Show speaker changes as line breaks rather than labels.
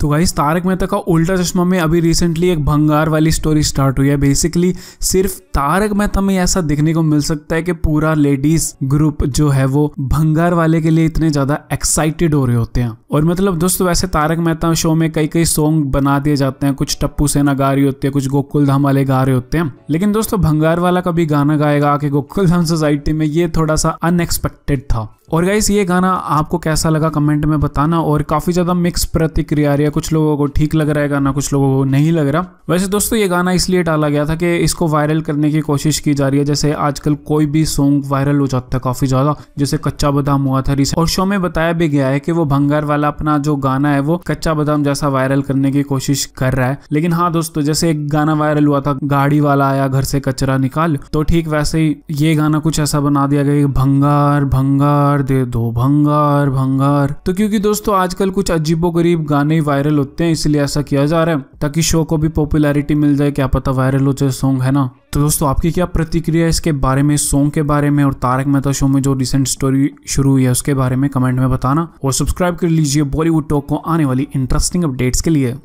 तो गाइस तारक मेहता का उल्टा चश्मा में अभी रिसेंटली एक भंगार वाली स्टोरी स्टार्ट हुई है बेसिकली सिर्फ तारक मेहता में ऐसा देखने को मिल सकता है कि पूरा लेडीज ग्रुप जो है वो भंगार वाले के लिए इतने ज्यादा एक्साइटेड हो रहे होते हैं और मतलब दोस्तों वैसे तारक मेहता शो में कई कई सॉन्ग बना दिए जाते हैं कुछ टप्पू सेना गा रही होती है कुछ गोकुल धाम वाले गा रहे होते हैं लेकिन दोस्तों भंगार वाला कभी गाना गाएगा आके गोकुल धाम सोसाइटी में ये थोड़ा सा अनएक्सपेक्टेड था और गाइस ये गाना आपको कैसा लगा कमेंट में बताना और काफी ज्यादा मिक्स प्रतिक्रिया या कुछ लोगों को ठीक लग रहा है गाना कुछ लोगों को नहीं लग रहा वैसे दोस्तों ये गाना इसलिए टाला गया था कि इसको वायरल करने की कोशिश की जा रही है जैसे आजकल कोई भी सॉन्ग वायरल हो जाता है काफी ज्यादा जैसे कच्चा बादाम हुआ था रिसेंट और शो में बताया भी गया है कि वो भंगार वाला अपना जो गाना है वो कच्चा बादाम जैसा वायरल करने की कोशिश कर रहा है लेकिन हाँ दोस्तों जैसे एक गाना वायरल हुआ था गाड़ी वाला आया घर से कचरा निकाल तो ठीक वैसे ही ये गाना कुछ ऐसा बना दिया गया भंगार भंगार दे दो भंगार भंगार तो क्योंकि दोस्तों आजकल कुछ अजीबो गरीब गाने वायरल वायरल होते हैं इसलिए ऐसा किया जा रहा है ताकि शो को भी पॉपुलैरिटी मिल जाए क्या पता वायरल हो जाए सॉन्ग है ना तो दोस्तों आपकी क्या प्रतिक्रिया है इसके बारे में सॉन्ग के बारे में और तारक मेहता शो में जो रिसेंट स्टोरी शुरू हुई है उसके बारे में कमेंट में बताना और सब्सक्राइब कर लीजिए बॉलीवुड टॉक को आने वाली इंटरेस्टिंग अपडेट्स के लिए